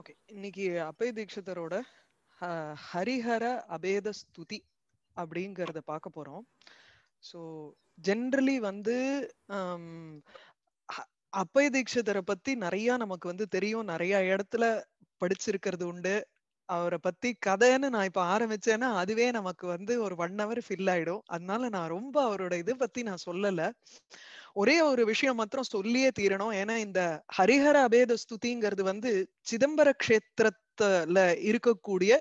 okay இன்னைக்கு அபய தீட்சிதரோட ஹரிஹர அபேத ஸ்துதி அப்படிங்கிறத பார்க்க போறோம் ஸோ ஜென்ரலி வந்து அபய தீட்சிதரை பத்தி நிறைய நமக்கு வந்து தெரியும் நிறைய இடத்துல படிச்சிருக்கிறது உண்டு அவரை பத்தி கதைன்னு நான் இப்ப ஆரம்பிச்சேன்னா அதுவே நமக்கு வந்து ஒரு ஒன் ஹவர் ஃபில் ஆயிடும் அதனால நான் ரொம்ப அவரோட இதை பத்தி நான் சொல்லல ஒரே ஒரு விஷயம் மாத்திரம் சொல்லியே தீரணும் ஏன்னா இந்த ஹரிஹர அபேத ஸ்துதிங்கிறது வந்து சிதம்பர கஷேத்திரத்துல இருக்கக்கூடிய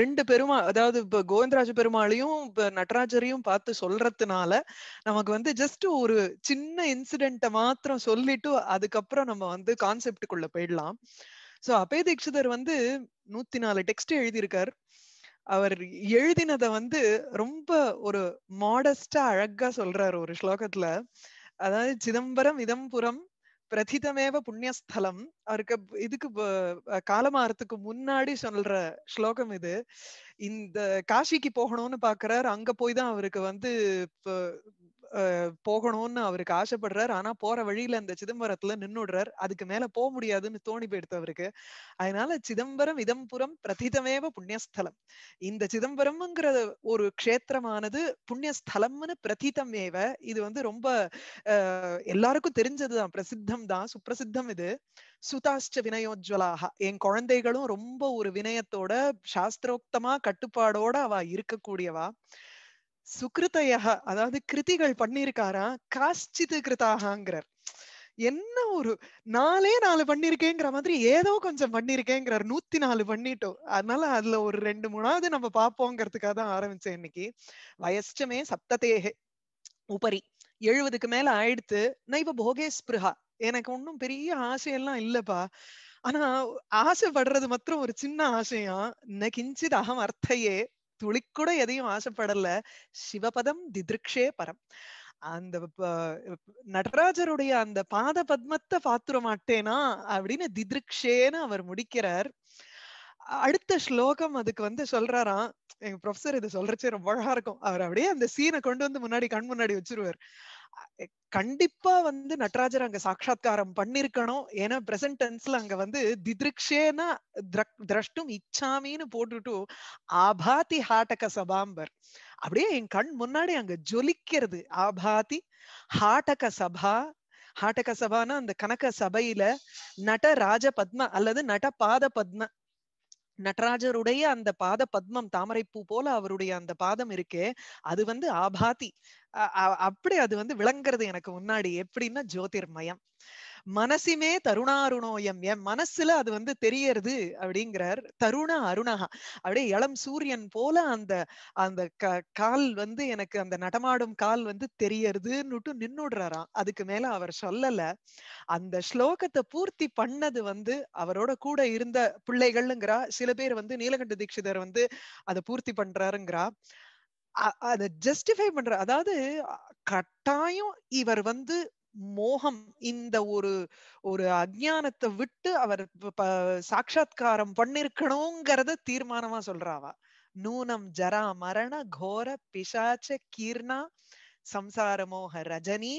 ரெண்டு பெருமா அதாவது இப்ப கோவிந்தராஜ பெருமாளையும் இப்ப நடராஜரையும் பார்த்து சொல்றதுனால நமக்கு வந்து ஜஸ்ட் ஒரு சின்ன இன்சிடென்ட்டை மாத்திரம் சொல்லிட்டு அதுக்கப்புறம் நம்ம வந்து கான்செப்டுக்குள்ள போயிடலாம் சோ அபய தீட்சிதர் வந்து நூத்தி நாலு டெக்ஸ்ட் எழுதியிருக்கார் அவர் எழுதினத வந்து ரொம்ப ஒரு மாடஸ்டா அழகா சொல்றாரு ஒரு ஸ்லோகத்துல அதாவது சிதம்பரம் இதம்புறம் பிரதிதமேவ புண்ணியஸ்தலம் அவருக்கு இதுக்கு காலமாறத்துக்கு முன்னாடி சொல்ற ஸ்லோகம் இது இந்த காஷிக்கு போகணும்னு பாக்குறாரு அங்க போய் தான் அவருக்கு வந்து போகணும்னு அவருக்கு ஆசைப்படுறாரு ஆனா போற வழியில அந்த சிதம்பரத்துல நின்னுடுறாரு அதுக்கு மேல போக முடியாதுன்னு தோணி போயிடுத்து அவருக்கு அதனால சிதம்பரம் இதம்புறம் பிரதிதமேவ புண்ணியஸ்தலம் இந்த சிதம்பரம்ங்கிற ஒரு க்ஷேத்திரமானது புண்ணியஸ்தலம்னு பிரதிதமேவ இது வந்து ரொம்ப எல்லாருக்கும் தெரிஞ்சதுதான் பிரசித்தம் தான் சுப்பிரசித்தம் இது சுதாஷ்ட வினயோஜ்வலாக என் குழந்தைகளும் ரொம்ப ஒரு வினயத்தோட சாஸ்திரோக்தமா கட்டுப்பாடோட அவ இருக்கக்கூடியவா சுகிருத்தையா அதாவது கிருதிகள் பண்ணிருக்காரா காஷ்டிது கிருதாகாங்கிறார் என்ன ஒரு நாலே நாலு பண்ணிருக்கேங்கிற மாதிரி ஏதோ கொஞ்சம் பண்ணிருக்கேங்கிறார் நூத்தி நாலு பண்ணிட்டோம் அதனால அதுல ஒரு ரெண்டு மூணாவது நம்ம பார்ப்போங்கிறதுக்காக தான் ஆரம்பிச்சேன் இன்னைக்கு வயஷ்டமே சப்ததேகே உபரி எழுபதுக்கு மேல ஆயிடுத்து நான் இப்ப போகேஷ் ஸ்பிருஹா எனக்கு ஒன்றும் பெரிய ஆசையெல்லாம் இல்லப்பா ஆனா ஆசைப்படுறது மாத்திரம் ஒரு சின்ன ஆசையா கிஞ்சித் அகம் அர்த்தையே கூட எதையும் ஆசைப்படல சிவபதம் திதிருக்ஷே பரம் அந்த நடராஜருடைய அந்த பாத பத்மத்தை பாத்துற மாட்டேனா அப்படின்னு திதிருக்ஷேன்னு அவர் முடிக்கிறார் அடுத்த ஸ்லோகம் அதுக்கு வந்து சொல்றாராம் எங்க ப்ரொஃபசர் இதை சொல்றச்சே ரொம்ப அழகா இருக்கும் அவர் அப்படியே அந்த சீனை கொண்டு வந்து முன்னாடி கண் முன்னாடி வச்சிருவார் கண்டிப்பா வந்து நடராஜர் அங்க சாட்சா்காரம் பண்ணிருக்கணும் ஏன்னா பிரசன்ட் டென்ஸ்ல அங்க வந்து திதிருக்ஷேனா திரஷ்டும் இச்சாமின்னு போட்டுட்டு ஆபாதி ஹாட்டக சபாம்பர் அப்படியே என் கண் முன்னாடி அங்க ஜொலிக்கிறது ஆபாதி ஹாட்டக சபா ஹாட்டக சபானா அந்த கனக சபையில நட ராஜ பத்ம அல்லது நட பாத பத்ம நடராஜருடைய அந்த பாத பத்மம் தாமரைப்பூ போல அவருடைய அந்த பாதம் இருக்கு அது வந்து ஆபாதி அப்படி அது வந்து விளங்குறது எனக்கு முன்னாடி எப்படின்னா ஜோதிர்மயம் மனசுமே தருணாருணோயம் என் மனசுல அது வந்து தெரியறது அப்படிங்கிறார் தருண அருணகா அப்படியே இளம் சூரியன் போல அந்த அந்த கால் வந்து எனக்கு அந்த நடமாடும் கால் வந்து தெரியறதுன்னுட்டு நின்னுடுறாராம் அதுக்கு மேல அவர் சொல்லல அந்த ஸ்லோகத்தை பூர்த்தி பண்ணது வந்து அவரோட கூட இருந்த பிள்ளைகள்ங்கிறா சில பேர் வந்து நீலகண்ட தீட்சிதர் வந்து அதை பூர்த்தி பண்றாருங்கிறா அதை ஜஸ்டிஃபை பண்ற அதாவது கட்டாயம் இவர் வந்து மோகம் இந்த ஒரு ஒரு அஜானத்தை விட்டு அவர் சாட்சா்காரம் பண்ணிருக்கணுங்கிறத தீர்மானமா சொல்றாவா நூனம் ஜரா மரண கோர பிசாச்ச கீர்ணா சம்சாரமோக ரஜனி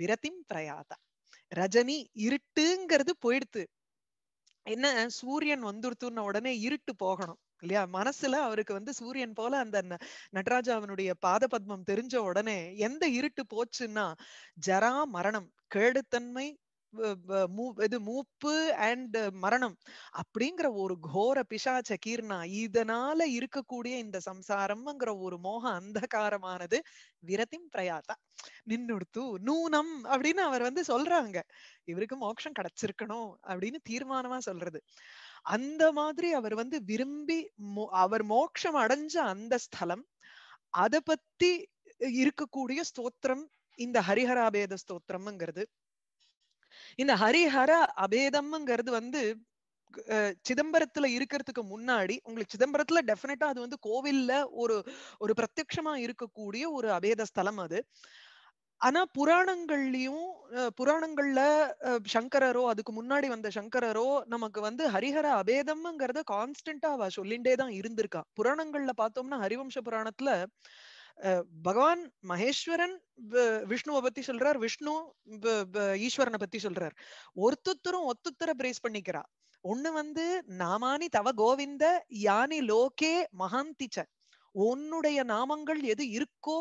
விரதிம் பிரயாதா ரஜனி இருட்டுங்கிறது போயிடுத்து என்ன சூரியன் வந்துருத்துன உடனே இருட்டு போகணும் இல்லையா மனசுல அவருக்கு வந்து சூரியன் போல அந்த நடராஜா அவனுடைய பாத பத்மம் தெரிஞ்ச உடனே எந்த இருட்டு போச்சுன்னா ஜரா மரணம் கேடுத்தன்மை இது மூப்பு அண்ட் மரணம் அப்படிங்கிற ஒரு கோர பிசாச்ச கீர்ணா இதனால இருக்கக்கூடிய இந்த சம்சாரம்ங்கிற ஒரு மோக அந்தகாரமானது விரதிம் பிரயாத்தா நின்னுடுத்து நூனம் அப்படின்னு அவர் வந்து சொல்றாங்க இவருக்கு மோட்சம் கிடைச்சிருக்கணும் அப்படின்னு தீர்மானமா சொல்றது அந்த மாதிரி அவர் வந்து விரும்பி அவர் மோட்சம் அடைஞ்ச அந்த ஸ்தலம் அத பத்தி இருக்கக்கூடிய ஸ்தோத்திரம் இந்த ஹரிஹர அபேத ஸ்தோத்திரம்ங்கிறது இந்த ஹரிஹர அபேதம்ங்கிறது வந்து சிதம்பரத்துல இருக்கிறதுக்கு முன்னாடி உங்களுக்கு சிதம்பரத்துல டெஃபினட்டா அது வந்து கோவில்ல ஒரு ஒரு பிரத்யட்சமா இருக்கக்கூடிய ஒரு அபேத ஸ்தலம் அது ஆனா புராணங்கள்லயும் புராணங்கள்ல சங்கரரோ அதுக்கு முன்னாடி வந்த சங்கரரோ நமக்கு வந்து ஹரிஹர அபேதம்ங்கிறத கான்ஸ்டன்டா அவ சொல்லிண்டே தான் இருந்திருக்கா புராணங்கள்ல பார்த்தோம்னா ஹரிவம்ச புராணத்துல பகவான் மகேஸ்வரன் விஷ்ணுவை பத்தி சொல்றார் விஷ்ணு ஈஸ்வரனை பத்தி சொல்றார் ஒருத்தரும் ஒத்துத்தர பிரேஸ் பண்ணிக்கிறா ஒண்ணு வந்து நாமானி தவ கோவிந்த யானி லோகே மகாந்திச்ச உன்னுடைய நாமங்கள் எது இருக்கோ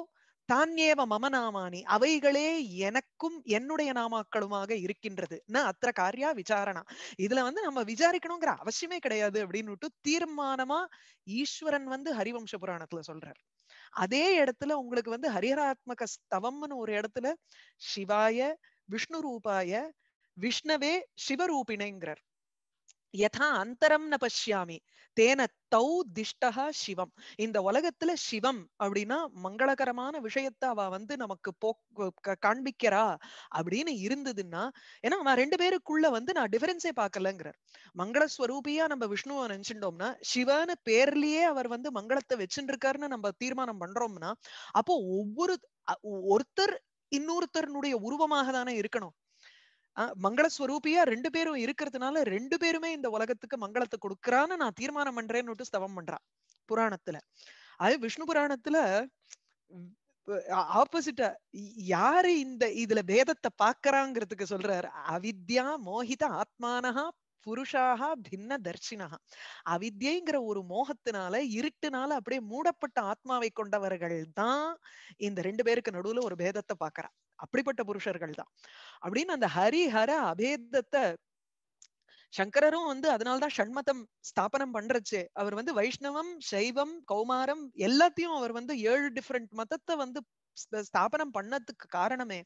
தான்யேவ மம நாமானி அவைகளே எனக்கும் என்னுடைய நாமாக்களுமாக இருக்கின்றது அத்திர காரியா விசாரணா இதுல வந்து நம்ம விசாரிக்கணுங்கிற அவசியமே கிடையாது அப்படின்னு தீர்மானமா ஈஸ்வரன் வந்து ஹரிவம்ச புராணத்துல சொல்றார் அதே இடத்துல உங்களுக்கு வந்து ஹரிஹராத்மக ஸ்தவம்னு ஒரு இடத்துல சிவாய விஷ்ணு ரூபாய விஷ்ணவே சிவரூபிணைங்கிறார் யதா அந்தரம் ந பஷ்யாமி தேன தௌ திஷ்டா சிவம் இந்த உலகத்துல சிவம் அப்படின்னா மங்களகரமான விஷயத்த அவ வந்து நமக்கு போ காண்பிக்கிறா அப்படின்னு இருந்ததுன்னா ஏன்னா அவன் ரெண்டு பேருக்குள்ள வந்து நான் டிஃபரன்ஸே பாக்கலங்கிறார் மங்களஸ்வரூபியா நம்ம விஷ்ணுவை நினைச்சுட்டோம்னா சிவன்னு பேர்லயே அவர் வந்து மங்களத்தை வச்சுட்டு இருக்காருன்னு நம்ம தீர்மானம் பண்றோம்னா அப்போ ஒவ்வொரு ஒருத்தர் இன்னொருத்தருனுடைய உருவமாக தானே இருக்கணும் மங்களஸ்வரூபியா ரெண்டு பேரும் இருக்கிறதுனால ரெண்டு பேருமே இந்த உலகத்துக்கு மங்களத்தை கொடுக்கறான்னு நான் தீர்மானம் பண்றேன்னு ஸ்தவம் பண்றான் புராணத்துல அது விஷ்ணு புராணத்துல ஆப்போசிட்ட யாரு இந்த இதுல வேதத்தை பாக்குறாங்கிறதுக்கு சொல்றாரு அவித்யா மோகித ஆத்மானஹா புருஷாக பின்ன தர்ஷினாக அவித்யங்கிற ஒரு மோகத்தினால இருட்டுனால அப்படியே மூடப்பட்ட ஆத்மாவை கொண்டவர்கள் தான் இந்த ரெண்டு பேருக்கு நடுவுல ஒரு பேதத்தை பாக்குறா அப்படிப்பட்ட புருஷர்கள் தான் அப்படின்னு அந்த ஹரிஹர அபேதத்தை சங்கரரும் வந்து அதனால்தான் ஷண்மதம் ஸ்தாபனம் பண்றச்சு அவர் வந்து வைஷ்ணவம் சைவம் கௌமாரம் எல்லாத்தையும் அவர் வந்து ஏழு டிஃப்ரெண்ட் மதத்தை வந்து ஸ்தாபனம் பண்ணதுக்கு காரணமே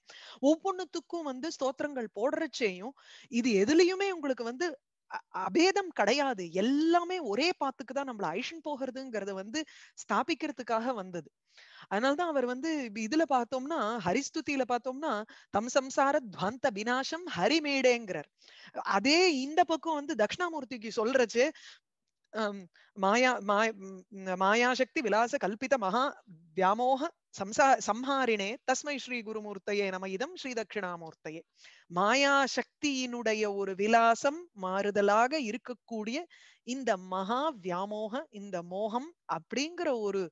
ஒவ்வொன்னுத்துக்கும் வந்து ஸ்தோத்திரங்கள் போடுறச்சேயும் இது எதுலயுமே உங்களுக்கு வந்து அபேதம் கிடையாது எல்லாமே ஒரே பாத்துக்கு தான் நம்மள ஐஷன் போகிறதுங்கிறத வந்து ஸ்தாபிக்கிறதுக்காக வந்தது அதனால்தான் அவர் வந்து இதுல பார்த்தோம்னா ஹரிஸ்துதியில பார்த்தோம்னா தம் சம்சார துவந்த வினாசம் ஹரிமேடேங்கிறார் அதே இந்த பக்கம் வந்து தட்சிணாமூர்த்திக்கு சொல்றச்சு மாயா மாயாசக்தி விலாச கல்பித மகா வியாமோக சம்சா சம்ஹாரினே தஸ்மை ஸ்ரீ குருமூர்த்தையே நம இதம் ஸ்ரீ தட்சிணாமூர்த்தையே மாயாசக்தியினுடைய ஒரு விலாசம் மாறுதலாக இருக்கக்கூடிய இந்த மகா வியாமோக இந்த மோகம் அப்படிங்கிற ஒரு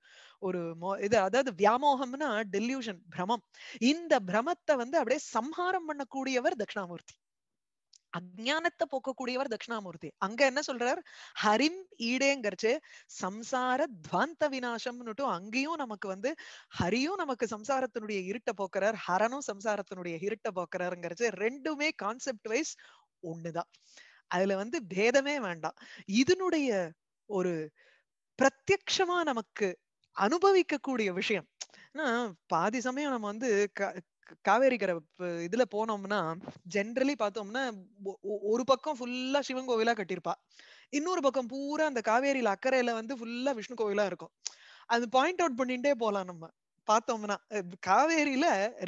ஒரு இது அதாவது வியாமோகம்னா டெல்யூஷன் பிரமம் இந்த பிரமத்தை வந்து அப்படியே சம்ஹாரம் பண்ணக்கூடியவர் தட்சிணாமூர்த்தி அஜானத்தை போக்கக்கூடியவர் தட்சிணாமூர்த்தி அங்க என்ன சொல்றார் ஹரிம் ஈடேங்கிறச்சு சம்சார துவாந்த விநாசம்னுட்டும் அங்கேயும் நமக்கு வந்து ஹரியும் நமக்கு சம்சாரத்தினுடைய இருட்ட போக்குறார் ஹரனும் சம்சாரத்தினுடைய இருட்ட போக்குறாருங்கிறச்சு ரெண்டுமே கான்செப்ட் வைஸ் ஒண்ணுதான் அதுல வந்து பேதமே வேண்டாம் இதனுடைய ஒரு பிரத்யக்ஷமா நமக்கு அனுபவிக்கக்கூடிய விஷயம் பாதி சமயம் நம்ம வந்து காவேரி கரை இதுல போனோம்னா ஜென்ரலி பார்த்தோம்னா ஒரு பக்கம் ஃபுல்லா சிவன் கோவிலா கட்டியிருப்பா இன்னொரு பக்கம் பூரா அந்த காவேரியில அக்கறையில வந்து ஃபுல்லா விஷ்ணு கோவிலா இருக்கும் அது பாயிண்ட் அவுட் பண்ணிட்டே போலாம் நம்ம பார்த்தோம்னா காவேரியில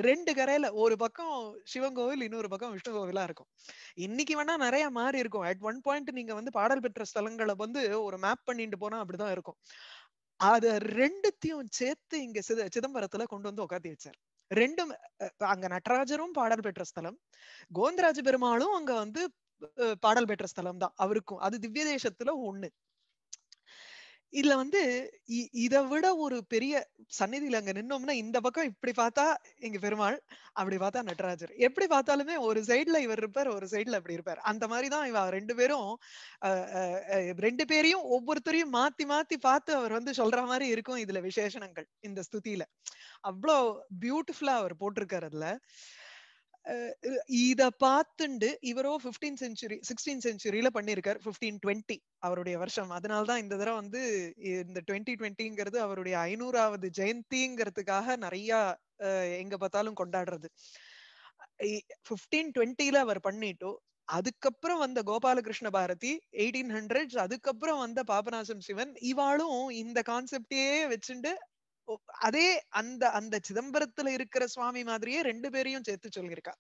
ரெண்டு கரையில ஒரு பக்கம் சிவன் கோவில் இன்னொரு பக்கம் விஷ்ணு கோவிலா இருக்கும் இன்னைக்கு வேணா நிறைய மாறி இருக்கும் அட் ஒன் பாயிண்ட் நீங்க வந்து பாடல் பெற்ற ஸ்தலங்களை வந்து ஒரு மேப் பண்ணிட்டு போனா அப்படிதான் இருக்கும் அத ரெண்டுத்தையும் சேர்த்து இங்க சித சிதம்பரத்துல கொண்டு வந்து உக்காத்தி வச்சார் ரெண்டும் அங்க நடராஜரும் பாடல் பெற்ற ஸ்தலம் கோந்தராஜ பெருமாளும் அங்க வந்து பாடல் பெற்ற ஸ்தலம் தான் அவருக்கும் அது திவ்ய தேசத்துல ஒண்ணு இதுல வந்து இதை விட ஒரு பெரிய சந்நிதியில அங்க நின்னோம்னா இந்த பக்கம் இப்படி பார்த்தா எங்க பெருமாள் அப்படி பார்த்தா நடராஜர் எப்படி பார்த்தாலுமே ஒரு சைட்ல இவர் இருப்பார் ஒரு சைட்ல அப்படி இருப்பார் அந்த மாதிரிதான் இவ ரெண்டு பேரும் ரெண்டு பேரையும் ஒவ்வொருத்தரையும் மாத்தி மாத்தி பார்த்து அவர் வந்து சொல்ற மாதிரி இருக்கும் இதுல விசேஷணங்கள் இந்த ஸ்துதியில அவ்வளோ பியூட்டிஃபுல்லா அவர் போட்டிருக்காரு அதுல இத பார்த்துண்டு இவரோ பிப்டீன் செஞ்சுரி சிக்ஸ்டீன் செஞ்சுரியில பண்ணிருக்காரு பிப்டீன் டுவெண்ட்டி அவருடைய வருஷம் அதனால்தான் இந்த தடவை வந்து இந்த டுவெண்ட்டி டுவெண்ட்டிங்கிறது அவருடைய ஐநூறாவது ஜெயந்திங்கிறதுக்காக நிறைய எங்க பார்த்தாலும் கொண்டாடுறது பிப்டீன் டுவெண்ட்டில அவர் பண்ணிட்டோ அதுக்கப்புறம் வந்த கோபாலகிருஷ்ண பாரதி எயிட்டீன் ஹண்ட்ரட் அதுக்கப்புறம் வந்த பாபநாசம் சிவன் இவாளும் இந்த கான்செப்டே வச்சுட்டு அதே அந்த அந்த சிதம்பரத்துல இருக்கிற சுவாமி மாதிரியே ரெண்டு பேரையும் சேர்த்து சொல்லியிருக்கா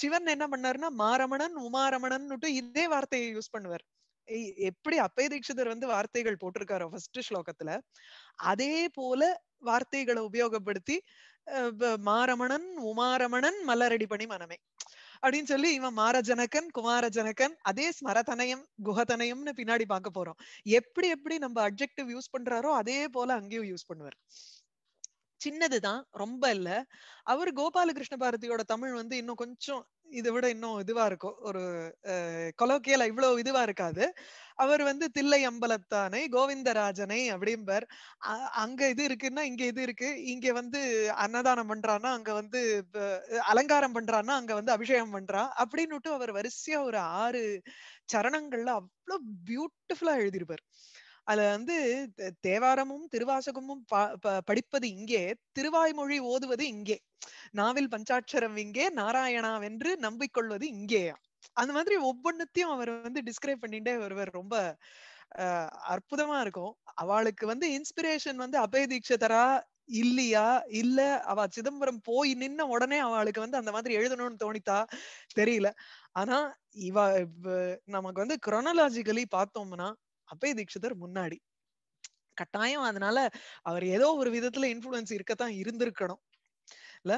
சிவன் என்ன பண்ணாருன்னா மாரமணன் உமாரமணன் இதே வார்த்தையை யூஸ் பண்ணுவார் எப்படி அப்பய தீட்சிதர் வந்து வார்த்தைகள் போட்டிருக்காரோ ஃபர்ஸ்ட் ஸ்லோகத்துல அதே போல வார்த்தைகளை உபயோகப்படுத்தி மாரமணன் உமாரமணன் மலரடி பணி மனமே அப்படின்னு சொல்லி இவன் மார ஜனகன் குமார ஜனகன் அதே ஸ்மரதனயம் குஹதனயம்னு பின்னாடி பார்க்க போறோம் எப்படி எப்படி நம்ம அப்ஜெக்டிவ் யூஸ் பண்றாரோ அதே போல அங்கேயும் யூஸ் பண்ணுவார் சின்னதுதான் ரொம்ப இல்ல அவர் கோபாலகிருஷ்ண பாரதியோட தமிழ் வந்து இன்னும் கொஞ்சம் இதை விட இன்னும் இதுவா இருக்கும் ஒரு கொலோக்கியல இவ்வளவு இதுவா இருக்காது அவர் வந்து தில்லை அம்பலத்தானை கோவிந்தராஜனை அப்படிம்பார் அங்க இது இருக்குன்னா இங்க இது இருக்கு இங்க வந்து அன்னதானம் பண்றான்னா அங்க வந்து அலங்காரம் பண்றான்னா அங்க வந்து அபிஷேகம் பண்றான் அப்படின்னுட்டு அவர் வரிசையா ஒரு ஆறு சரணங்கள்ல அவ்வளவு பியூட்டிஃபுல்லா எழுதியிருப்பார் அதுல வந்து தேவாரமும் திருவாசகமும் படிப்பது இங்கே திருவாய்மொழி ஓதுவது இங்கே நாவில் பஞ்சாட்சரம் இங்கே நாராயணா வென்று நம்பிக்கொள்வது இங்கேயா அந்த மாதிரி ஒவ்வொன்னுத்தையும் அவர் வந்து டிஸ்கிரைப் பண்ணிட்டே வருவர் ரொம்ப அற்புதமா இருக்கும் அவளுக்கு வந்து இன்ஸ்பிரேஷன் வந்து அபய தீட்சதரா இல்லையா இல்ல அவ சிதம்பரம் போய் நின்ன உடனே அவளுக்கு வந்து அந்த மாதிரி எழுதணும்னு தோணித்தா தெரியல ஆனா இவ நமக்கு வந்து குரோனாலஜிக்கலி பார்த்தோம்னா அபய் தீட்சிதர் முன்னாடி கட்டாயம் அதனால அவர் ஏதோ ஒரு விதத்துல இன்ஃபுளுன்ஸ் இருக்கத்தான் இருந்திருக்கணும் இல்ல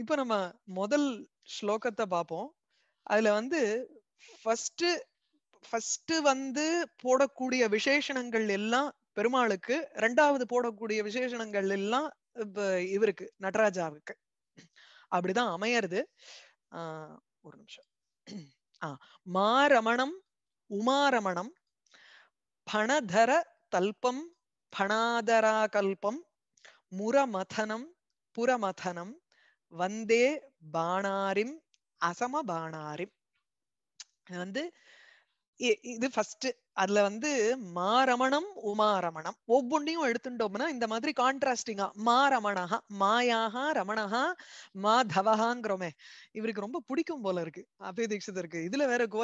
இப்ப நம்ம முதல் ஸ்லோகத்தை பார்ப்போம் அதுல வந்து ஃபர்ஸ்ட் ஃபர்ஸ்ட் வந்து போடக்கூடிய விசேஷணங்கள் எல்லாம் பெருமாளுக்கு ரெண்டாவது போடக்கூடிய விசேஷணங்கள் எல்லாம் இவருக்கு நடராஜாவுக்கு அப்படிதான் அமையறது ஆஹ் ஒரு நிமிஷம் ஆஹ் மாரமணம் உமாரமணம் பணதர தல்பம் பணாதராகல்பம் முரமதனம் புறமதனம் வந்தே பாணாரிம் அசம பாணாரிம் வந்து இது ஃபர்ஸ்ட் அதுல வந்து மாரமணம் உமாரமணம் ஒவ்வொன்றையும் எடுத்துட்டோம்னா இந்த மாதிரி கான்ட்ராஸ்டிங்கா மா ரமணஹா மாயாஹா ரமணஹா மா தவஹாங்கிறோமே இவருக்கு ரொம்ப பிடிக்கும் போல இருக்கு அபய இருக்கு இதுல வேற கோ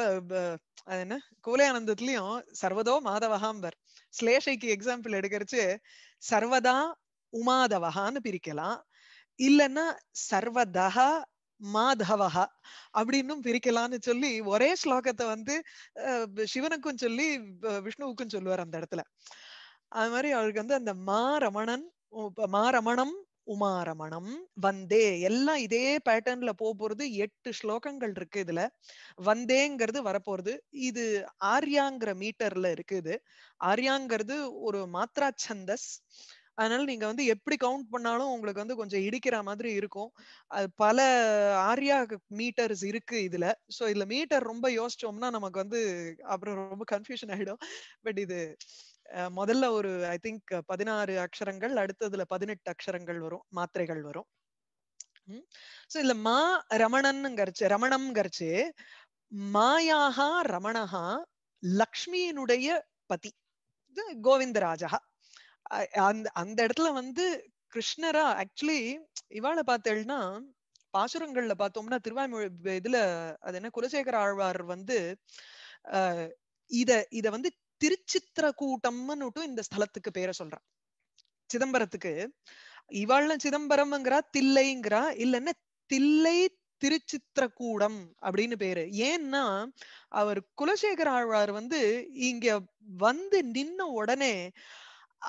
என்ன கோலையானந்தத்துலயும் சர்வதோ மாதவஹாம்பர் ஸ்லேஷைக்கு எக்ஸாம்பிள் எடுக்கிறச்சு சர்வதா உமாதவஹான்னு பிரிக்கலாம் இல்லைன்னா சர்வதா மாதவஹா அப்படின்னும் பிரிக்கலாம்னு சொல்லி ஒரே ஸ்லோகத்தை வந்து சிவனுக்கும் சொல்லி விஷ்ணுவுக்கும் சொல்லுவார் அந்த இடத்துல அது மாதிரி அவருக்கு வந்து அந்த மா ரமணன் மாரமணம் ரமணம் உமாரமணம் வந்தே எல்லாம் இதே பேட்டர்ன்ல போறது எட்டு ஸ்லோகங்கள் இருக்கு இதுல வந்தேங்கிறது வரப்போறது இது ஆர்யாங்கிற மீட்டர்ல இருக்குது ஆர்யாங்கிறது ஒரு மாத்ரா சந்தஸ் அதனால நீங்க வந்து எப்படி கவுண்ட் பண்ணாலும் உங்களுக்கு வந்து கொஞ்சம் இடிக்கிற மாதிரி இருக்கும் அது பல ஆரியா மீட்டர்ஸ் இருக்கு இதுல ஸோ இதுல மீட்டர் ரொம்ப யோசிச்சோம்னா நமக்கு வந்து அப்புறம் ரொம்ப கன்ஃபியூஷன் ஆயிடும் பட் இது முதல்ல ஒரு ஐ திங்க் பதினாறு அக்ஷரங்கள் அடுத்ததுல பதினெட்டு அக்ஷரங்கள் வரும் மாத்திரைகள் வரும் சோ இதுல மா ரமணம் ரமணம்ங்கிறச்சு மாயாகா ரமணஹா லக்ஷ்மியினுடைய பதி கோவிந்தராஜா அந்த அந்த இடத்துல வந்து கிருஷ்ணரா ஆக்சுவலி இவாழ பார்த்தேன்னா பாசுரங்கள்ல பார்த்தோம்னா திருவாய்மொழி இதுல அது என்ன குலசேகர ஆழ்வார் வந்து ஆஹ் இத இத வந்து திருச்சித்திர கூட்டம்னு இந்த ஸ்தலத்துக்கு பேரை சொல்றான் சிதம்பரத்துக்கு இவாள்ல சிதம்பரம்ங்கிறா தில்லைங்கிறா இல்லைன்னா தில்லை திருச்சித்திரக்கூடம் அப்படின்னு பேரு ஏன்னா அவர் குலசேகர ஆழ்வார் வந்து இங்க வந்து நின்ன உடனே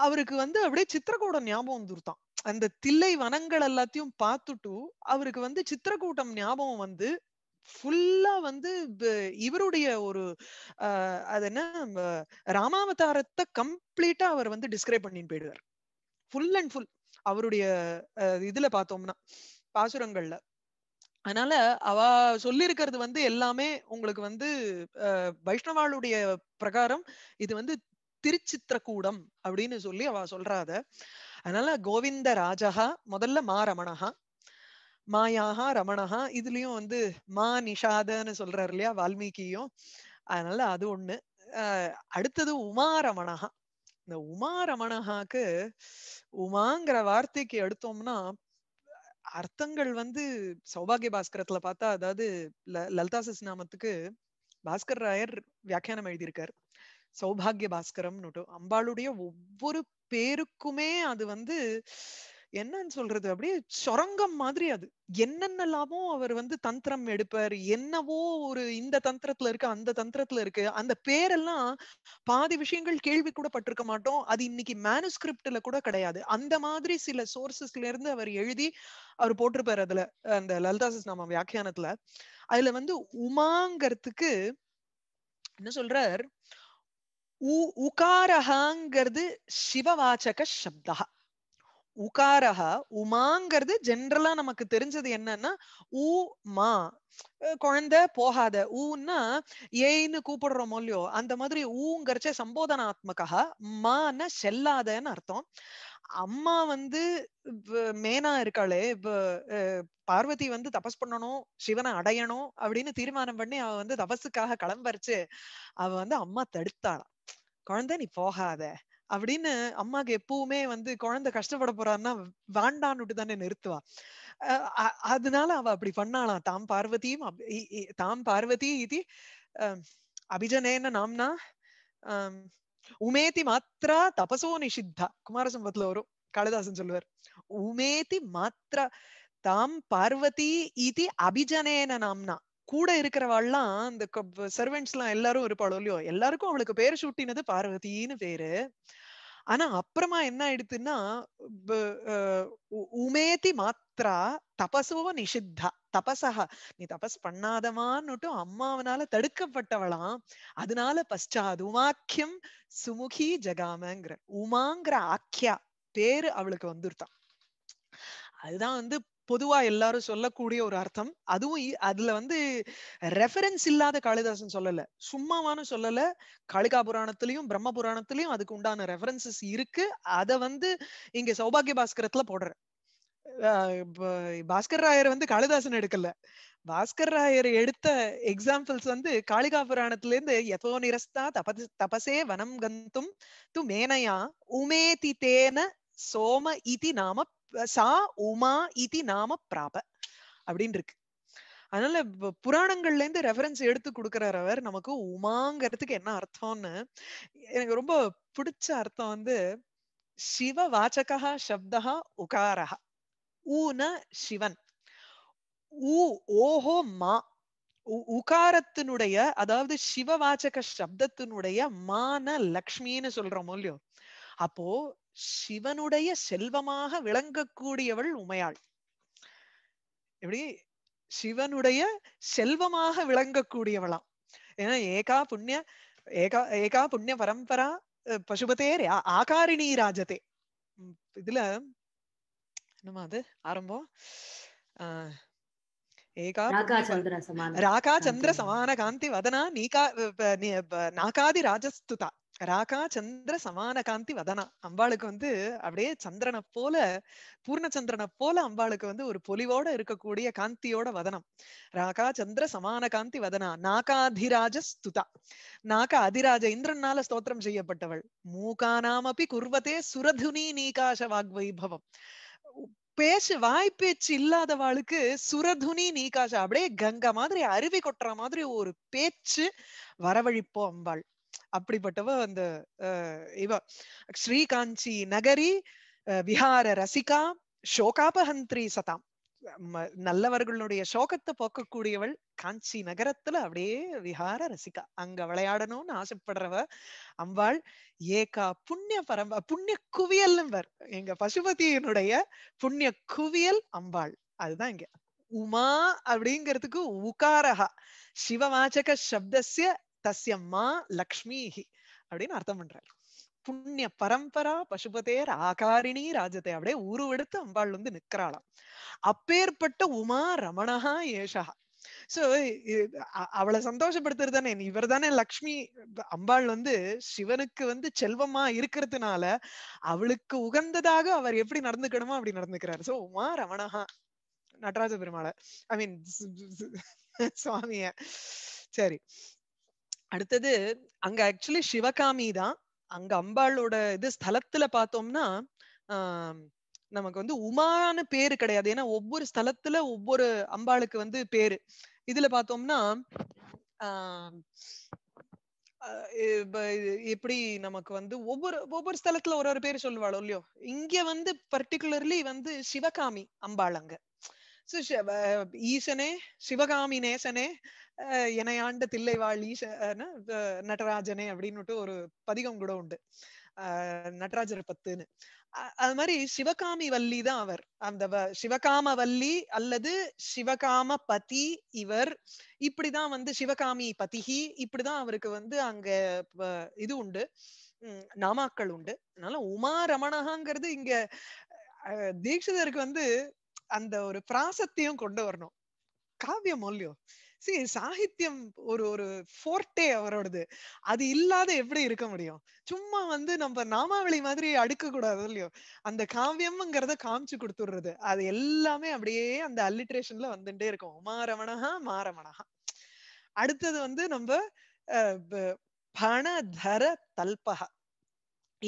அவருக்கு வந்து அப்படியே சித்திரக்கூடம் ஞாபகம் வந்துருத்தான் அந்த தில்லை வனங்கள் எல்லாத்தையும் பார்த்துட்டு அவருக்கு வந்து சித்திரக்கூட்டம் ஞாபகம் வந்து ஃபுல்லா வந்து இவருடைய ஒரு அது என்ன ராமாவதாரத்தை கம்ப்ளீட்டா அவர் வந்து டிஸ்கிரைப் பண்ணின்னு போயிடுவார் ஃபுல் அண்ட் ஃபுல் அவருடைய இதுல பார்த்தோம்னா பாசுரங்கள்ல அதனால அவ சொல்லிருக்கிறது வந்து எல்லாமே உங்களுக்கு வந்து வைஷ்ணவாளுடைய பிரகாரம் இது வந்து திருச்சித்திரக்கூடம் அப்படின்னு சொல்லி அவ சொல்றாத அதனால கோவிந்த ராஜகா முதல்ல மா ரமணஹா மாயாஹா ரமணஹா இதுலயும் வந்து மா நிஷாதன்னு சொல்றாரு இல்லையா வால்மீகியும் அதனால அது ஒண்ணு அடுத்தது உமா ரமணஹா இந்த உமா ரமணஹாக்கு உமாங்கிற வார்த்தைக்கு எடுத்தோம்னா அர்த்தங்கள் வந்து சௌபாகிய பாஸ்கரத்துல பார்த்தா அதாவது ல லலிதா நாமத்துக்கு பாஸ்கர் ராயர் வியாக்கியானம் எழுதியிருக்காரு சௌபாகிய பாஸ்கரம்னு அம்பாளுடைய ஒவ்வொரு பேருக்குமே அது வந்து என்னன்னு சொல்றது அப்படியே சொரங்கம் மாதிரி அது என்னென்னலாமோ அவர் வந்து தந்திரம் எடுப்பார் என்னவோ ஒரு இந்த தந்திரத்துல இருக்கு அந்த தந்திரத்துல இருக்கு அந்த பேரெல்லாம் பாதி விஷயங்கள் கேள்வி கூட பட்டிருக்க மாட்டோம் அது இன்னைக்கு மேனுஸ்கிரிப்ட்ல கூட கிடையாது அந்த மாதிரி சில சோர்சஸ்ல இருந்து அவர் எழுதி அவர் போட்டிருப்பாரு அதுல அந்த லலிதாசஸ் நாம வியாக்கியானத்துல அதுல வந்து உமாங்கிறதுக்கு என்ன சொல்றார் உகாரஹாங்கிறது சிவவாச்சக சப்தா உகாரஹா உமாங்கிறது ஜென்ரலா நமக்கு தெரிஞ்சது என்னன்னா ஊ மா குழந்தை போகாத ஊன்னா ஏன்னு கூப்பிடுறோமோ இல்லையோ அந்த மாதிரி ஊங்கிறச்ச சம்போதனாத்மகா மான செல்லாதன்னு அர்த்தம் அம்மா வந்து மேனா இருக்காளே பார்வதி வந்து தபஸ் பண்ணணும் சிவனை அடையணும் அப்படின்னு தீர்மானம் பண்ணி அவ வந்து தபஸுக்காக கிளம்பரிச்சு அவ வந்து அம்மா தடுத்தாளாம் குழந்தை நீ போகாத அப்படின்னு அம்மாக்கு எப்பவுமே வந்து குழந்தை கஷ்டப்பட போறான்னா வேண்டான்னு தானே நிறுத்துவா அதனால அவ அப்படி பண்ணாலாம் தாம் பார்வதியும் தாம் பார்வதி இது அபிஜனேன நாம்னா உமேதி மாத்திரா தபசோ நிஷித்தா குமாரசம்பத்துல வரும் காளிதாசன் சொல்லுவார் உமேதி மாத்திரா தாம் பார்வதி இது அபிஜனேன நாம்னா கூட இருக்கிறவாள்லாம் இந்த சர்வெண்ட்ஸ் எல்லாம் எல்லாரும் இருப்பாளோ இல்லையோ எல்லாருக்கும் அவளுக்கு பேர் சுட்டினது பார்வதின்னு பேரு ஆனா அப்புறமா என்ன ஆயிடுத்துன்னா உமேதி மாத்திரா தபசோ நிஷித்தா தபசா நீ தபஸ் பண்ணாதமான்னுட்டு அம்மாவனால தடுக்கப்பட்டவளாம் அதனால பஷ்டாத் உமாக்கியம் சுமுகி ஜகாமங்கிற உமாங்கிற ஆக்கியா பேரு அவளுக்கு வந்துருத்தான் அதுதான் வந்து பொதுவா எல்லாரும் சொல்லக்கூடிய ஒரு அர்த்தம் அதுவும் அதுல வந்து ரெஃபரன்ஸ் இல்லாத காளிதாசன் சொல்லல சும்மாவானு சொல்லல காளிகா புராணத்திலயும் பிரம்ம புராணத்திலயும் அதுக்கு உண்டான ரெஃபரன்சஸ் இருக்கு அதை வந்து இங்க சௌபாகிய பாஸ்கரத்துல போடுற பாஸ்கர் ராயர் வந்து காளிதாசன் எடுக்கல பாஸ்கர் ராயர் எடுத்த எக்ஸாம்பிள்ஸ் வந்து காளிகா புராணத்துல இருந்து எதோ நிரஸ்தா தப தபசே வனம் கந்தும் து மேனையா உமேதி தேன சோம இதி நாம சா உமா இதி நாம பிராப அப்படின்னு இருக்கு அதனால புராணங்கள்ல இருந்து ரெஃபரன்ஸ் எடுத்து கொடுக்குறார் அவர் நமக்கு உமாங்கிறதுக்கு என்ன அர்த்தம்னு எனக்கு ரொம்ப பிடிச்ச அர்த்தம் வந்து சிவ வாச்சகா சப்தா உகாரா ஊன சிவன் ஊ ஓஹோ மா உகாரத்தினுடைய அதாவது சிவவாச்சக சப்தத்தினுடைய மான லக்ஷ்மின்னு சொல்றோம் இல்லையோ அப்போ சிவனுடைய செல்வமாக விளங்கக்கூடியவள் உமையாள் எப்படி சிவனுடைய செல்வமாக விளங்கக்கூடியவளாம் ஏன்னா ஏகா புண்ணிய ஏகா ஏகா புண்ணிய பரம்பரா பசுபதேர் ஆகாரிணி ராஜதே இதுல என்னமா அது ஆரம்பம் ஆஹ் ராகா சந்திர சமான காந்தி வதனா நீகா நாகாதி ராஜஸ்துதா ராகா சந்திர சமான காந்தி வதனா அம்பாளுக்கு வந்து அப்படியே சந்திரனை போல பூர்ணச்சந்திரனை போல அம்பாளுக்கு வந்து ஒரு பொலிவோட இருக்கக்கூடிய காந்தியோட வதனம் ராகா சந்திர சமான காந்தி வதனா நாகாதிராஜ ஸ்துதா நாக அதிராஜ இந்திரனால ஸ்தோத்திரம் செய்யப்பட்டவள் மூகானாமபி குர்வதே சுரதுனி நீகாஷ வாக்வைபவம் பேச்சு வாய் பேச்சு இல்லாதவாளுக்கு சுரதுனி நீகாஷா அப்படியே கங்கா மாதிரி அருவி கொட்டுற மாதிரி ஒரு பேச்சு வரவழிப்போ அம்பாள் அப்படிப்பட்டவ அந்த இவ ஸ்ரீகாஞ்சி நகரி விஹார ரசிகா சோகாபஹந்திரி சதாம் நல்லவர்களுடைய சோகத்தை போக்கக்கூடியவள் காஞ்சி நகரத்துல அப்படியே விஹார ரசிகா அங்க விளையாடணும்னு ஆசைப்படுறவ அம்பாள் ஏகா புண்ணிய பரம்ப புண்ணிய குவியல் எங்க பசுபதியினுடைய புண்ணிய குவியல் அம்பாள் அதுதான் இங்க உமா அப்படிங்கிறதுக்கு உகாரஹா சிவவாச்சக சப்தசிய தஸ்யம்மா லக்ஷ்மிஹி அப்படின்னு அர்த்தம் பண்றாரு புண்ணிய பரம்பரா பசுபதேர் ஆகாரிணி ராஜத்தை அப்படியே உருவெடுத்து அம்பாள் வந்து நிக்கிறாளாம் அப்பேற்பட்ட உமா ரமணஹா ஏஷகா சோ அவளை சந்தோஷப்படுத்துறது தானே இவர் தானே லக்ஷ்மி அம்பாள் வந்து சிவனுக்கு வந்து செல்வமா இருக்கிறதுனால அவளுக்கு உகந்ததாக அவர் எப்படி நடந்துக்கணுமோ அப்படி நடந்துக்கிறாரு சோ உமா ரமணஹா நடராஜ பெருமாள் ஐ மீன் சுவாமிய சரி அடுத்தது அங்க ஆக்சுவலி சிவகாமி தான் அங்க அம்பாளோட இது ஸ்தலத்துல பார்த்தோம்னா நமக்கு வந்து உமான்னு பேரு கிடையாது ஏன்னா ஒவ்வொரு ஸ்தலத்துல ஒவ்வொரு அம்பாளுக்கு வந்து பேரு இதுல பார்த்தோம்னா எப்படி நமக்கு வந்து ஒவ்வொரு ஒவ்வொரு ஸ்தலத்துல ஒரு ஒரு பேர் சொல்லுவாளோ இல்லையோ இங்க வந்து பர்டிகுலர்லி வந்து சிவகாமி அம்பாள் அங்க ஈசனே சிவகாமி நேசனே எனையாண்ட தில்லைவாழ் ஈச நடராஜனே அப்படின்னுட்டு ஒரு பதிகம் கூட உண்டு நடராஜர் பத்துன்னு அது மாதிரி சிவகாமி வள்ளி தான் அவர் அந்த சிவகாம வள்ளி அல்லது சிவகாம பதி இவர் இப்படிதான் வந்து சிவகாமி பதிகி இப்படிதான் அவருக்கு வந்து அங்க இது உண்டு நாமாக்கள் உண்டு அதனால உமா ரமணகாங்கிறது இங்க தீட்சிதருக்கு வந்து அந்த ஒரு பிராசத்தையும் கொண்டு வரணும் காவியம் இல்லையோ சி சாகித்யம் ஒரு ஒரு ஃபோர்ட்டே அவரோடது அது இல்லாத எப்படி இருக்க முடியும் சும்மா வந்து நம்ம நாமாவளி மாதிரி அடுக்க கூடாது இல்லையோ அந்த காவியம்ங்கிறத காமிச்சு கொடுத்துடுறது அது எல்லாமே அப்படியே அந்த அல்லிட்ரேஷன்ல வந்துட்டே இருக்கும் உமாரமணஹா மாரமணஹா அடுத்தது வந்து நம்ம பணதர தல்பகா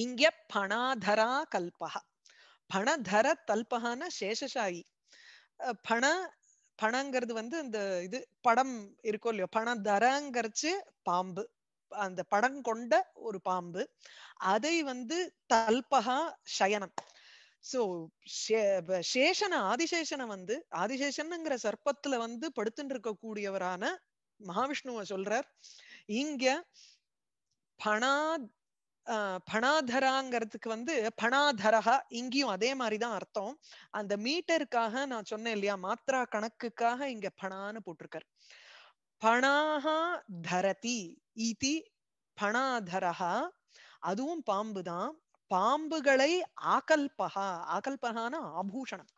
இங்க பணாதரா கல்பகா பணதர தல்பகான சேஷசாயி பண பணங்கிறது வந்து அந்த இது படம் இருக்கும் இல்லையோ பணம் தரங்கரைச்சு பாம்பு அந்த படம் கொண்ட ஒரு பாம்பு அதை வந்து தல்பகா சயனம் சோ சேஷன ஆதிசேஷன வந்து ஆதிசேஷனுங்கிற சர்ப்பத்துல வந்து படுத்துட்டு இருக்கக்கூடியவரான மகாவிஷ்ணுவ சொல்றார் இங்க பணா பணாதராங்கிறதுக்கு வந்து பணாதரகா இங்கேயும் அதே மாதிரிதான் அர்த்தம் அந்த மீட்டருக்காக நான் சொன்னேன் இல்லையா மாத்திரா கணக்குக்காக இங்க பணான்னு போட்டிருக்கார் பணாகா தரதி இதி பணாதரகா அதுவும் பாம்பு தான் பாம்புகளை ஆகல்பகா ஆகல்பகான ஆபூஷணம்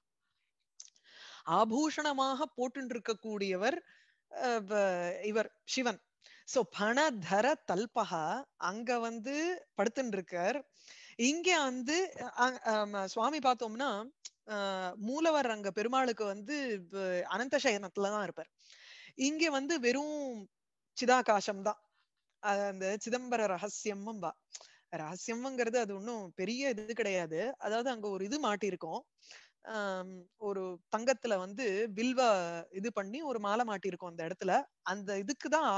ஆபூஷணமாக போட்டு இருக்கக்கூடியவர் இவர் சிவன் சோ பண தர தல்பகா அங்க வந்து படுத்துட்டு இருக்கார் இங்க வந்து சுவாமி பார்த்தோம்னா மூலவர் அங்க பெருமாளுக்கு வந்து அனந்த சயனத்துலதான் இருப்பார் இங்க வந்து வெறும் சிதாகாசம் தான் அந்த சிதம்பர ரகசியம்பா ரகசியம்ங்கிறது அது ஒன்றும் பெரிய இது கிடையாது அதாவது அங்க ஒரு இது மாட்டிருக்கோம் ஒரு தங்கத்துல வந்து வில்வ இது பண்ணி ஒரு மாலை மாட்டியிருக்கும் அந்த இடத்துல அந்த இதுக்குதான்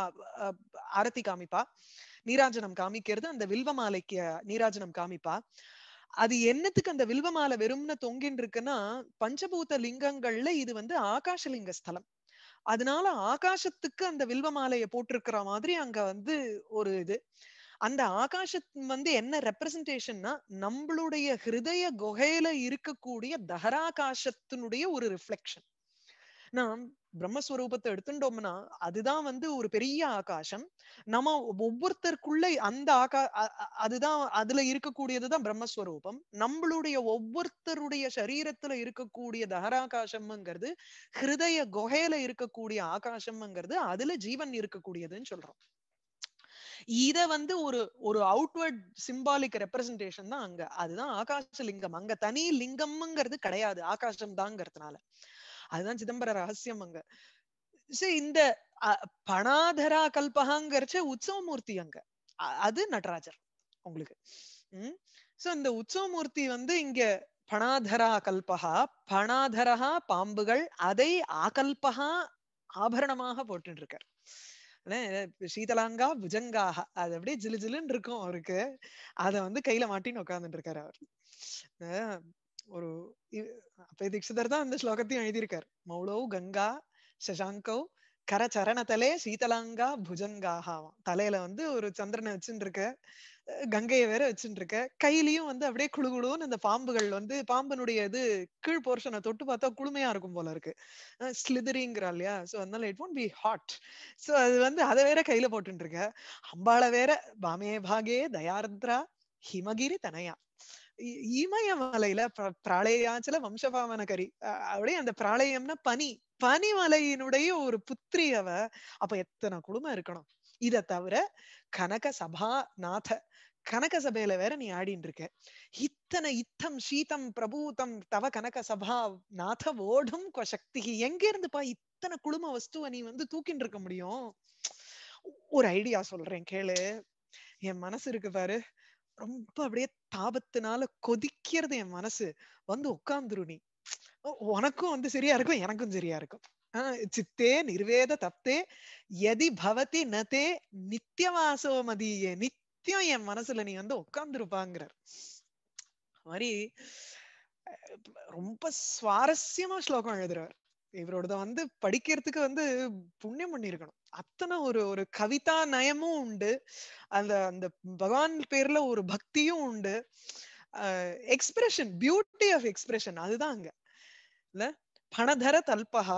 ஆரத்தி காமிப்பா நீராஜனம் காமிக்கிறது அந்த வில்வ மாலைக்கு நீராஜனம் காமிப்பா அது என்னத்துக்கு அந்த வில்வ மாலை வெறும்னு தொங்கின் இருக்குன்னா பஞ்சபூத லிங்கங்கள்ல இது வந்து ஆகாஷலிங்க ஸ்தலம் அதனால ஆகாசத்துக்கு அந்த வில்வ மாலையை போட்டிருக்கிற மாதிரி அங்க வந்து ஒரு இது அந்த ஆகாசம் வந்து என்ன ரெப்ரசன்டேஷன்னா நம்மளுடைய ஹிருதய குகையில இருக்கக்கூடிய தஹராகாசத்தினுடைய ஒரு ரிஃப்ளெக்ஷன் நாம் பிரம்மஸ்வரூபத்தை எடுத்துட்டோம்னா அதுதான் வந்து ஒரு பெரிய ஆகாசம் நம்ம ஒவ்வொருத்தருக்குள்ள அந்த ஆகா அதுதான் அதுல இருக்கக்கூடியதுதான் பிரம்மஸ்வரூபம் நம்மளுடைய ஒவ்வொருத்தருடைய சரீரத்துல இருக்கக்கூடிய தஹராகாசம்ங்கிறது ஹிருதய குகையில இருக்கக்கூடிய ஆகாசம்ங்கிறது அதுல ஜீவன் இருக்கக்கூடியதுன்னு சொல்றோம் இத வந்து ஒரு ஒரு அவுட்வர்ட் சிம்பாலிக் ரெப்ரஸன்டேஷன் தான் அங்க அதுதான் ஆகாச லிங்கம் அங்க தனி லிங்கம்ங்கிறது கிடையாது ஆகாசம் தாங்கிறதுனால அதுதான் சிதம்பர ரகசியம் அங்க இந்த பணாதரா கல்பகாங்கிறச்ச உற்சவமூர்த்தி அங்க அது நடராஜர் உங்களுக்கு உம் சோ இந்த உற்சவமூர்த்தி வந்து இங்க பணாதரா கல்பகா பணாதரஹா பாம்புகள் அதை ஆகல்பகா ஆபரணமாக போட்டு இருக்கார் சீதலாங்கா புஜங்காக அது அப்படியே ஜிலு ஜிலுன்னு இருக்கும் அவருக்கு அதை வந்து கையில மாட்டின்னு உட்காந்துட்டு இருக்காரு அவர் ஒரு அப்ப தீட்சிதர் தான் அந்த ஸ்லோகத்தையும் எழுதியிருக்காரு மௌளோ கங்கா சசாங்கோ கர சரண தலே சீதலாங்கா புஜங்காகாவாம் தலையில வந்து ஒரு சந்திரனை வச்சுட்டு இருக்க கங்கையை வேற வச்சுட்டு இருக்க கையிலயும் வந்து அப்படியே குழு குழுன்னு இந்த பாம்புகள் வந்து பாம்பனுடைய இது கீழ் போர்ஷனை தொட்டு பார்த்தா குளுமையா இருக்கும் போல இருக்கு ஸ்லிதரிங்கிறா இல்லையா ஸோ அதனால it won't be hot so அது வந்து அதை வேற கையில போட்டுட்டு இருக்க அம்பாள வேற பாமே பாகே தயார்த்ரா ஹிமகிரி தனயா இமயமலையில வம்சபாவன கரி அப்படியே அந்த பிராளயம்னா பனி பனிமலையினுடைய ஒரு புத்திரி அவ அப்ப எத்தனை குடும்பம் இருக்கணும் இத தவிர கனக சபா நாத கனக சபையில வேற நீ ஆடின்னு இருக்க இத்தனை இத்தம் சீதம் பிரபூதம் தவ கனக சபா நாத ஓடும் சக்தி எங்க இருந்துப்பா இத்தனை குழும வஸ்துவ நீ வந்து தூக்கின்னு இருக்க முடியும் ஒரு ஐடியா சொல்றேன் கேளு என் மனசு இருக்கு பாரு ரொம்ப அப்படியே தாபத்தினால கொதிக்கிறது என் மனசு வந்து உட்காந்துரு நீ உனக்கும் வந்து சரியா இருக்கும் எனக்கும் சரியா இருக்கும் சித்தே நிர்வேத தப்தே எதி பவதி நதே நித்தியவாசோ மதியே நித்தியம் என் மனசுல நீ வந்து உட்கார்ந்துருப்பாங்கிறார் மாதிரி ரொம்ப சுவாரஸ்யமா ஸ்லோகம் எழுதுறார் இவரோட வந்து படிக்கிறதுக்கு வந்து புண்ணியம் பண்ணிருக்கணும் அத்தனை ஒரு ஒரு கவிதா நயமும் உண்டு அந்த அந்த பகவான் பேர்ல ஒரு பக்தியும் உண்டு எக்ஸ்பிரஷன் பியூட்டி ஆஃப் எக்ஸ்பிரஷன் அதுதான் அங்க இல்ல பணதர தல்பகா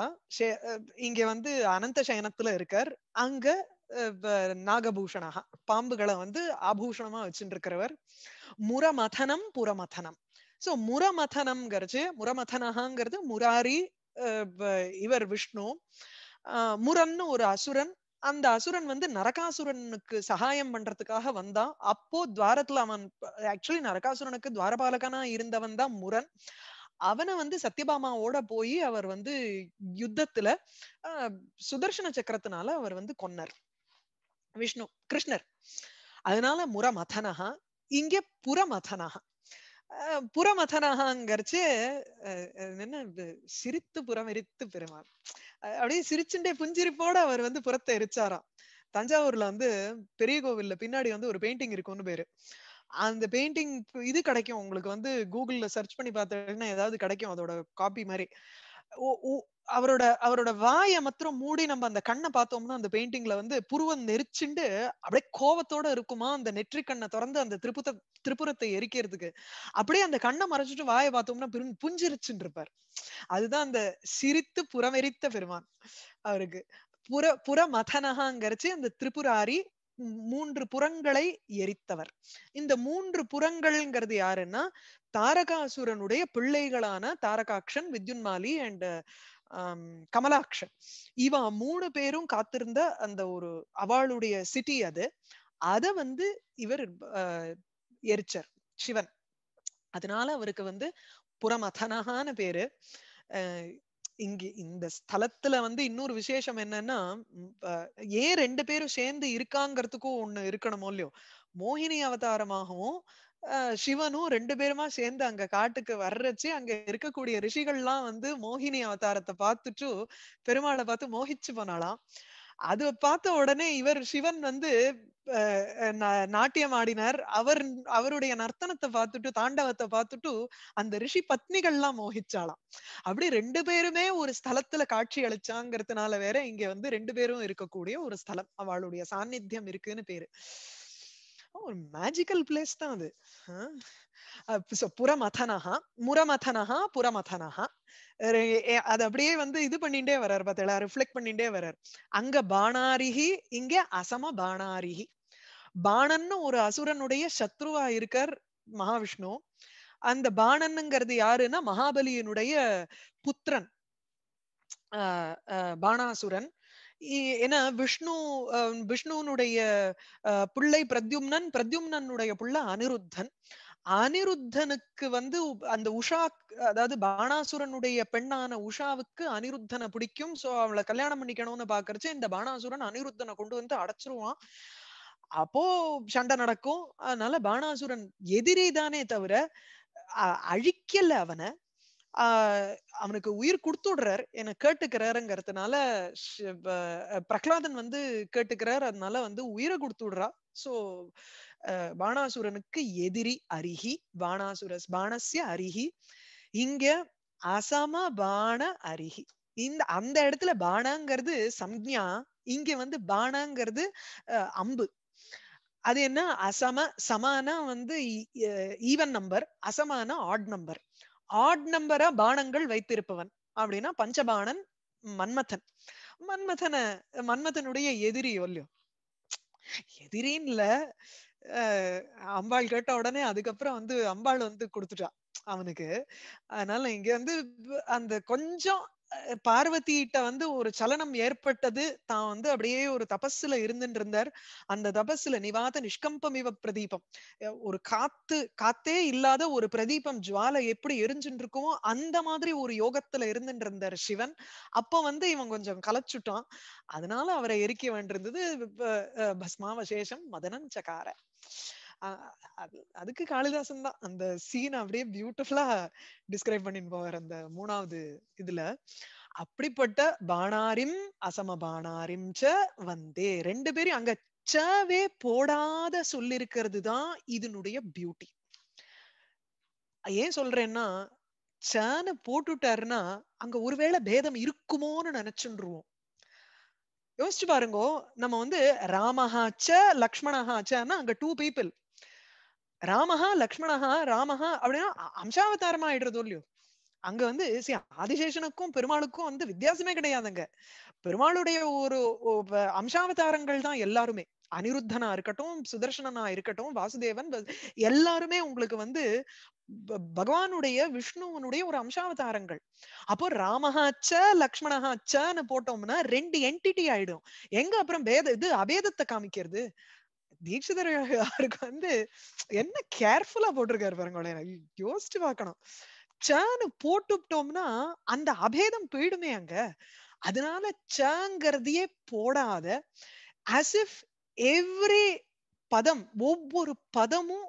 இங்க வந்து அனந்த சயனத்துல இருக்கார் அங்க நாகபூஷணா பாம்புகளை வந்து ஆபூஷணமா வச்சுட்டு இருக்கிறவர் முரமதனம் புறமதனம் சோ முரமதனம்ங்கிறது முரமதனகாங்கிறது முராரி இவர் விஷ்ணு முரன்னு ஒரு அசுரன் அந்த அசுரன் வந்து நரகாசுரனுக்கு சகாயம் பண்றதுக்காக வந்தான் அப்போ துவாரத்துல அவன் ஆக்சுவலி நரகாசுரனுக்கு துவாரபாலகனா இருந்தவன் தான் முரன் அவனை வந்து சத்யபாமாவோட போய் அவர் வந்து யுத்தத்துல சுதர்சன சக்கரத்தினால அவர் வந்து கொன்னார் விஷ்ணு கிருஷ்ணர் அதனால முரமதனஹா இங்க புறமதனஹா புறமதனஹாங்கிறச்சு என்ன சிரித்து புறம் எரித்து பெருமாள் அப்படியே சிரிச்சுண்டே புஞ்சிரிப்போட அவர் வந்து புறத்தை எரிச்சாராம் தஞ்சாவூர்ல வந்து பெரிய கோவில்ல பின்னாடி வந்து ஒரு பெயிண்டிங் இருக்கும்னு பேரு அந்த பெயிண்டிங் இது கிடைக்கும் உங்களுக்கு வந்து கூகுள்ல சர்ச் பண்ணி பார்த்தீங்கன்னா ஏதாவது கிடைக்கும் அதோட காப்பி மாதிரி அவரோட அவரோட வாயை மாத்திரம் மூடி நம்ம அந்த கண்ணை பார்த்தோம்னா அந்த பெயிண்டிங்ல வந்து புருவம் நெரிச்சுண்டு அப்படியே கோவத்தோட இருக்குமா அந்த நெற்றி கண்ணை திறந்து அந்த திரிபுத்த திருப்புறத்தை எரிக்கிறதுக்கு அப்படியே அந்த கண்ணை மறைச்சிட்டு வாயை பார்த்தோம்னா புஞ்சிருச்சுன்னு இருப்பார் அதுதான் அந்த சிரித்து புறமெரித்த பெருமான் அவருக்கு புற புற மதனகாங்கிறச்சு அந்த திரிபுராரி மூன்று புறங்களை எரித்தவர் இந்த மூன்று புறங்கள்ங்கிறது யாருன்னா தாரகாசுரனுடைய பிள்ளைகளான தாரகாட்சன் வித்யுன்மாலி அண்ட் கமலாக்ஷன் இவன் மூணு பேரும் காத்திருந்த அந்த ஒரு அவளுடைய சிட்டி அது அத வந்து இவர் எரிச்சர் சிவன் அதனால அவருக்கு வந்து புறமதனகான பேரு இங்கு இந்த ஸ்தலத்துல வந்து இன்னொரு விசேஷம் என்னன்னா ஏன் ரெண்டு பேரும் சேர்ந்து இருக்காங்கிறதுக்கும் ஒண்ணு இருக்கணுமோ இல்லையோ மோகினி அவதாரமாகவும் சிவனும் ரெண்டு பேருமா சேர்ந்து அங்க காட்டுக்கு வர்றச்சு அங்க இருக்கக்கூடிய ரிஷிகள்லாம் வந்து மோகினி அவதாரத்தை பார்த்துட்டு பெருமாளை பார்த்து மோகிச்சு போனாலாம் அது பார்த்த உடனே இவர் சிவன் வந்து நாட்டியம் ஆடினார் அவர் அவருடைய நர்த்தனத்தை பார்த்துட்டு தாண்டவத்தை பார்த்துட்டு அந்த ரிஷி பத்னிகள்லாம் மோகிச்சாலாம் அப்படி ரெண்டு பேருமே ஒரு ஸ்தலத்துல காட்சி அளிச்சாங்கிறதுனால வேற இங்க வந்து ரெண்டு பேரும் இருக்கக்கூடிய ஒரு ஸ்தலம் அவளுடைய சாநித்தியம் இருக்குன்னு பேரு ஒரு மேஜிக்கல் பிளேஸ் தான் அது புறமதனஹா முரமதனஹா புறமதனஹா அது அப்படியே வந்து இது பண்ணிட்டே வர்றார் பார்த்தீங்களா ரிஃப்ளெக்ட் பண்ணிட்டே வர்றாரு அங்க பானாரிகி இங்க அசம பானாரிகி பாணன்னு ஒரு அசுரனுடைய சத்ருவா இருக்கார் மகாவிஷ்ணு அந்த பாணன்னுங்கிறது யாருன்னா மகாபலியினுடைய புத்திரன் பாணாசுரன் ஏன்னா விஷ்ணு விஷ்ணுனுடைய பிள்ளை பிரத்யும்னன் பிரத்யும்னனுடைய புள்ள அனிருத்தன் அனிருத்தனுக்கு வந்து அந்த உஷா அதாவது பாணாசுரனுடைய பெண்ணான உஷாவுக்கு அனிருத்தனை பிடிக்கும் சோ அவளை கல்யாணம் பண்ணிக்கணும்னு பாக்குறச்சு இந்த பாணாசுரன் அனிருத்தனை கொண்டு வந்து அடைச்சிருவான் அப்போ சண்டை நடக்கும் அதனால பாணாசுரன் எதிரி தானே தவிர அழிக்கல அவனை ஆஹ் அவனுக்கு உயிர் கொடுத்துடுறார் என கேட்டுக்கிறாருங்கிறதுனால பிரகலாதன் வந்து கேட்டுக்கிறார் அதனால வந்து உயிரை கொடுத்துடுறா சோ பாணாசுரனுக்கு எதிரி அருகி பாணாசுரஸ் பானசிய அருகி இங்க அசம பாண அருகி இந்த அந்த இடத்துல பானாங்கிறது சம்ஞா இங்க வந்து அஹ் அம்பு அது என்ன அசம சமானா வந்து ஈவன் நம்பர் அசமான ஆட் நம்பர் ஆட் நம்பரா பானங்கள் வைத்திருப்பவன் அப்படின்னா பஞ்சபாணன் மன்மதன் மன்மதனை மன்மதனுடைய எதிரி ஒல்லியோ எதிரின்ல அம்பாள் கேட்ட உடனே அதுக்கப்புறம் வந்து அம்பாள் வந்து கொடுத்துட்டா அவனுக்கு அதனால இங்க வந்து அந்த கொஞ்சம் பார்வதியிட்ட வந்து ஒரு சலனம் ஏற்பட்டது தான் வந்து அப்படியே ஒரு தபஸ்ல இருந்துட்டு இருந்தார் அந்த தபஸ்ல நிவாத நிஷ்கம்பமிவ பிரதீபம் ஒரு காத்து காத்தே இல்லாத ஒரு பிரதீபம் ஜுவாலை எப்படி எரிஞ்சுட்டு இருக்குமோ அந்த மாதிரி ஒரு யோகத்துல இருந்துட்டு இருந்தார் சிவன் அப்ப வந்து இவன் கொஞ்சம் கலைச்சுட்டான் அதனால அவரை எரிக்க வேண்டியிருந்தது பஸ்மாவசேஷம் மதனன் சகார அது அதுக்கு காளிதாசன் தான் அந்த சீன் அப்படியே பியூட்டிஃபுல்லா டிஸ்கிரைப் பண்ணிட்டு போவார் அந்த மூணாவது இதுல அப்படிப்பட்ட பானாரிம் அசம பானாரிம் ச வந்தே ரெண்டு பேரும் அங்க சவே போடாத சொல்லிருக்கிறது தான் இதனுடைய பியூட்டி ஏன் சொல்றேன்னா சேனு போட்டுட்டாருன்னா அங்க ஒருவேளை பேதம் இருக்குமோன்னு நினைச்சுருவோம் யோசிச்சு பாருங்க நம்ம வந்து ராமஹாச்ச லக்ஷ்மணஹாச்சன்னா அங்க டூ பீப்புள் ராமஹா லக்ஷ்மணஹா ராமஹா அப்படின்னா அம்சாவதாரமா ஆயிடுறதோ இல்லையோ அங்க வந்து சி ஆதிசேஷனுக்கும் பெருமாளுக்கும் வந்து வித்தியாசமே கிடையாதுங்க பெருமாளுடைய ஒரு அம்சாவதாரங்கள் தான் எல்லாருமே அனிருத்தனா இருக்கட்டும் சுதர்சனா இருக்கட்டும் வாசுதேவன் எல்லாருமே உங்களுக்கு வந்து பகவானுடைய விஷ்ணுவனுடைய ஒரு அம்சாவதாரங்கள் அப்போ ராமஹாச்ச லக்ஷ்மணஹாச்சன்னு போட்டோம்னா ரெண்டு என்டிட்டி ஆயிடும் எங்க அப்புறம் பேத இது அபேதத்தை காமிக்கிறது தீட்சிதர் யாருக்கு வந்து என்ன கேர்ஃபுல்லா போட்டிருக்காரு பாருங்களேன் யோசிச்சு பார்க்கணும் சேனு போட்டுட்டோம்னா அந்த அபேதம் போயிடுமே அங்க அதனால சேங்கிறதையே போடாத அசிஃப் எவ்ரி பதம் ஒவ்வொரு பதமும்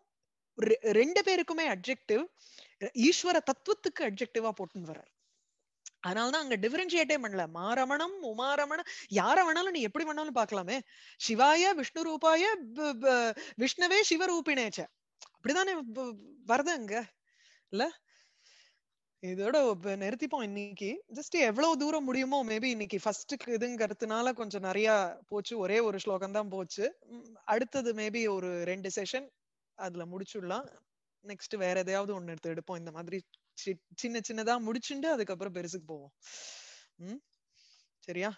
ரெண்டு பேருக்குமே அப்ஜெக்டிவ் ஈஸ்வர தத்துவத்துக்கு அப்ஜெக்டிவா போட்டுன்னு வர்றார் அதனாலதான் அங்க டிஃபரன்ஷியேட்டே பண்ணல மாரமணம் உமாரமணம் யார வேணாலும் நீ எப்படி வேணாலும் பாக்கலாமே சிவாய விஷ்ணு ரூபாய விஷ்ணவே சிவரூபினேச்ச அப்படிதானே வருது அங்க இல்ல இதோட நிறுத்திப்போம் இன்னைக்கு ஜஸ்ட் எவ்வளவு தூரம் முடியுமோ மேபி இன்னைக்கு ஃபர்ஸ்ட் இதுங்கிறதுனால கொஞ்சம் நிறைய போச்சு ஒரே ஒரு ஸ்லோகம் தான் போச்சு அடுத்தது மேபி ஒரு ரெண்டு செஷன் அதுல முடிச்சுடலாம் நெக்ஸ்ட் வேற எதையாவது ஒன்னு எடுத்து எடுப்போம் இந்த மாதிரி சின்ன சின்னதா முடிச்சுட்டு அதுக்கப்புறம் பெருசுக்கு போவோம் உம் சரியா